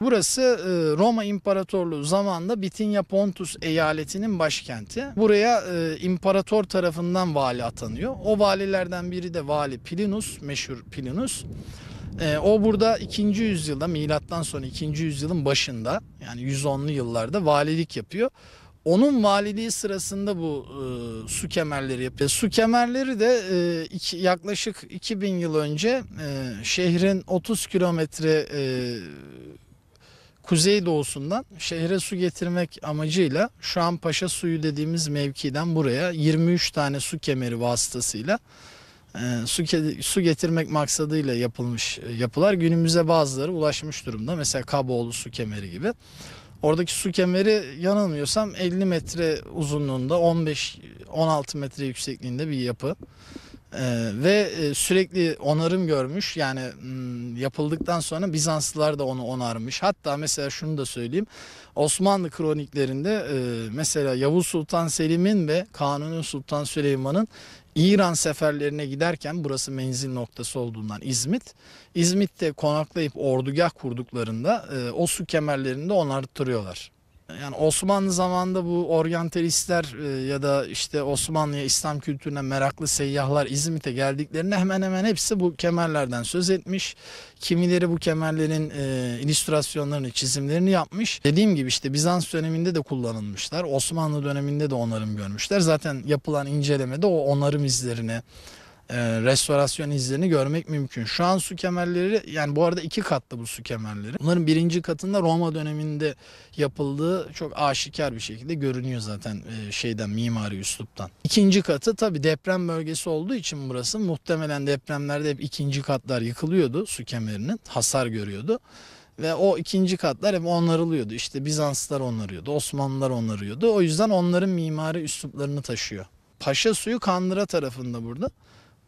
Burası e, Roma İmparatorluğu zamanında Bitinya Pontus eyaletinin başkenti. Buraya e, imparator tarafından vali atanıyor. O valilerden biri de vali Pilinus, meşhur Pilinus. E, o burada 2. yüzyılda milattan sonra 2. yüzyılın başında yani 110'lu yıllarda valilik yapıyor. Onun valiliği sırasında bu e, su kemerleri yapıyor. Su kemerleri de e, iki, yaklaşık 2000 yıl önce e, şehrin 30 kilometre Kuzey doğusundan şehre su getirmek amacıyla şu an Paşa Suyu dediğimiz mevkiden buraya 23 tane su kemeri vasıtasıyla e, su, su getirmek maksadıyla yapılmış e, yapılar günümüze bazıları ulaşmış durumda. Mesela Kaboğlu su kemeri gibi. Oradaki su kemeri yanılmıyorsam 50 metre uzunluğunda 15-16 metre yüksekliğinde bir yapı. Ee, ve e, sürekli onarım görmüş yani hmm, yapıldıktan sonra Bizanslılar da onu onarmış. Hatta mesela şunu da söyleyeyim Osmanlı kroniklerinde e, mesela Yavuz Sultan Selim'in ve Kanuni Sultan Süleyman'ın İran seferlerine giderken burası menzil noktası olduğundan İzmit. İzmit'te konaklayıp ordugah kurduklarında e, o su kemerlerini de onarttırıyorlar. Yani Osmanlı zamanında bu oryantalistler e, ya da işte Osmanlı'ya İslam kültürüne meraklı seyyahlar İzmit'e geldiklerinde hemen hemen hepsi bu kemerlerden söz etmiş. Kimileri bu kemerlerin e, illüstrasyonlarını, çizimlerini yapmış. Dediğim gibi işte Bizans döneminde de kullanılmışlar. Osmanlı döneminde de onarım görmüşler. Zaten yapılan incelemede o onarım izlerini, e, restorasyon izlerini görmek mümkün. Şu an su kemerleri yani bu arada iki katlı bu su kemerleri. Bunların birinci katında Roma döneminde yapıldığı çok aşikar bir şekilde görünüyor zaten e, şeyden mimari üsluptan. İkinci katı tabi deprem bölgesi olduğu için burası muhtemelen depremlerde hep ikinci katlar yıkılıyordu su kemerinin hasar görüyordu ve o ikinci katlar hep onarılıyordu. İşte Bizanslar onarıyordu, Osmanlılar onarıyordu. O yüzden onların mimari üsluplarını taşıyor. Paşa suyu Kandıra tarafında burada.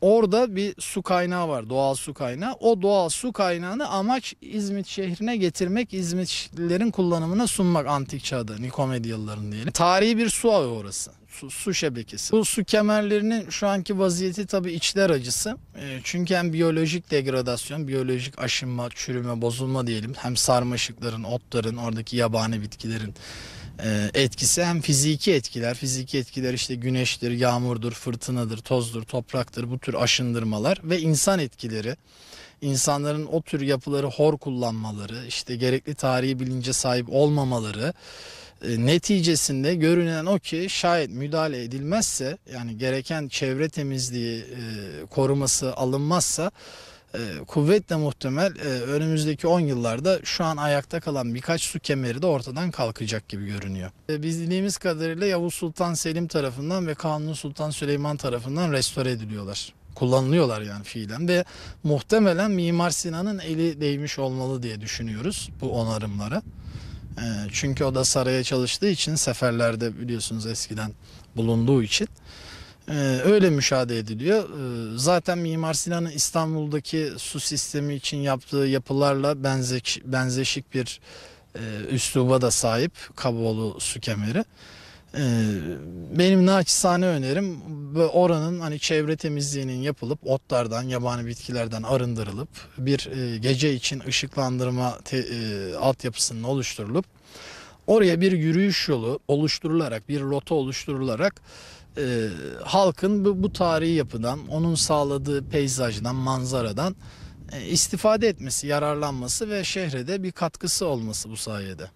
Orada bir su kaynağı var, doğal su kaynağı. O doğal su kaynağını amaç İzmit şehrine getirmek, İzmitlilerin kullanımına sunmak antik çağda, Nikomedyalıların diyelim. Tarihi bir su ağı orası. Su, su şebekesi. Bu su kemerlerinin şu anki vaziyeti tabii içler acısı. Ee, çünkü hem biyolojik degradasyon, biyolojik aşınma, çürüme, bozulma diyelim. Hem sarmaşıkların, otların, oradaki yabani bitkilerin e, etkisi hem fiziki etkiler, fiziki etkiler işte güneştir, yağmurdur, fırtınadır, tozdur, topraktır bu tür aşındırmalar ve insan etkileri. insanların o tür yapıları hor kullanmaları, işte gerekli tarihi bilince sahip olmamaları e, neticesinde görünen o ki şayet müdahale edilmezse yani gereken çevre temizliği e, koruması alınmazsa e, kuvvetle muhtemel e, önümüzdeki 10 yıllarda şu an ayakta kalan birkaç su kemeri de ortadan kalkacak gibi görünüyor. E, Bildiğimiz kadarıyla Yavuz Sultan Selim tarafından ve Kanuni Sultan Süleyman tarafından restore ediliyorlar kullanılıyorlar yani fiilen ve muhtemelen Mimar Sinan'ın eli değmiş olmalı diye düşünüyoruz bu onarımlara. Çünkü o da saraya çalıştığı için seferlerde biliyorsunuz eskiden bulunduğu için ee, öyle müşahede ediliyor. Ee, zaten Mimar Sinan'ın İstanbul'daki su sistemi için yaptığı yapılarla benzeş, benzeşik bir e, üsluba da sahip Kaboğlu su kemeri. Ee, benim naçizane önerim oranın hani çevre temizliğinin yapılıp otlardan, yabani bitkilerden arındırılıp bir e, gece için ışıklandırma te, e, altyapısının oluşturulup Oraya bir yürüyüş yolu oluşturularak, bir rota oluşturularak e, halkın bu, bu tarihi yapıdan, onun sağladığı peyzajdan, manzaradan e, istifade etmesi, yararlanması ve şehre de bir katkısı olması bu sayede.